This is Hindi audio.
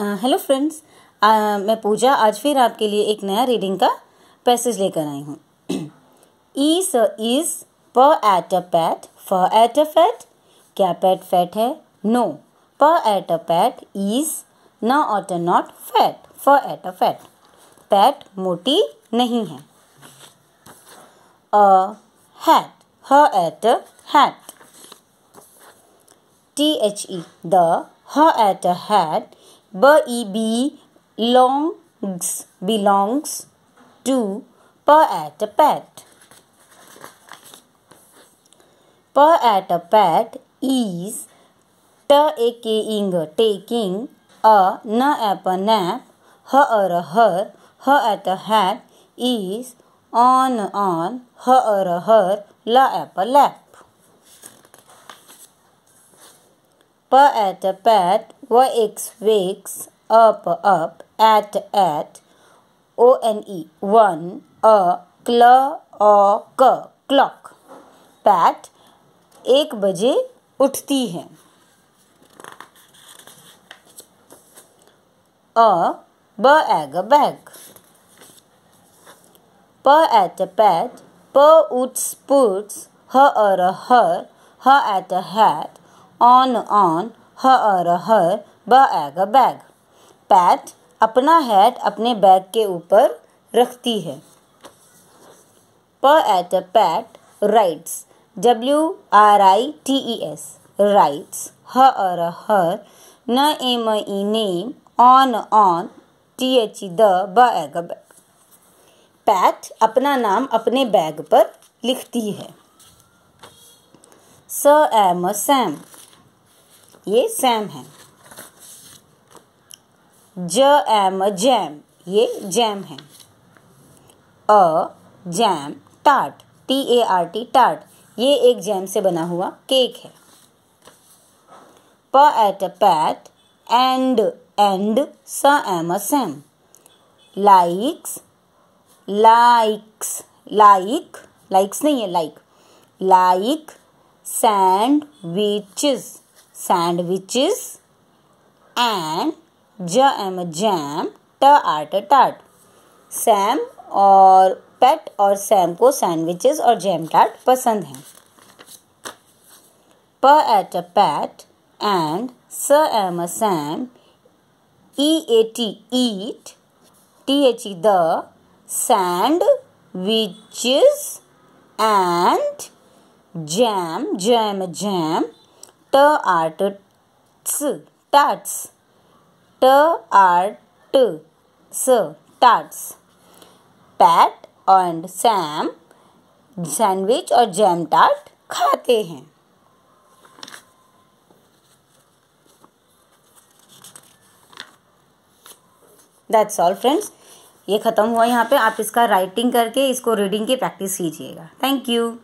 हेलो uh, फ्रेंड्स uh, मैं पूजा आज फिर आपके लिए एक नया रीडिंग का पैसेज लेकर आई हूँ ई s is p at a pat f at a fat क्या पैट फैट है no p at a pat is n ot a not fat f at a fat pat मोटी नहीं है a hat h at a hat T H E the h at a hat B-E-B longs, belongs to per at a pet. Per at a pet is taking, taking a na ap a nap, her or a her, her at a hat is on on, her or a her la ap a lap. per at pat, vx wakes, up up, at at, one one, a cl o k clock. Pat एक बजे उठती है a b ag bag p at pat p uts puts h er her h at hat on on her her b ag a bag pat अपना हैट अपने बैग के ऊपर रखती है p at a pat writes W R I T E S writes h er her n M E name on on T H E the bag pat अपना नाम अपने बैग पर लिखती है स एम सैम ये सैम है ज एम जैम ये जैम है अ जैम टाट टी ए आर टी टाट ये एक जैम से बना हुआ केक है p at a Pat and and s am a Sam likes likes like likes नहीं है like like sandwiches sandwiches and jam jam t art टाट सैम और पेट और सैम को सैंडविचेस और जैम टाट पसंद हैं p at a Pat and s am a Sam E A T eat T H E the sandwiches and jam jam jam t art s tarts t art s tarts Pat and Sam sandwich और जैम टाट खाते हैं दैट्स ऑल फ्रेंड्स ये ख़त्म हुआ यहाँ पे आप इसका राइटिंग करके इसको रीडिंग की प्रैक्टिस कीजिएगा थैंक यू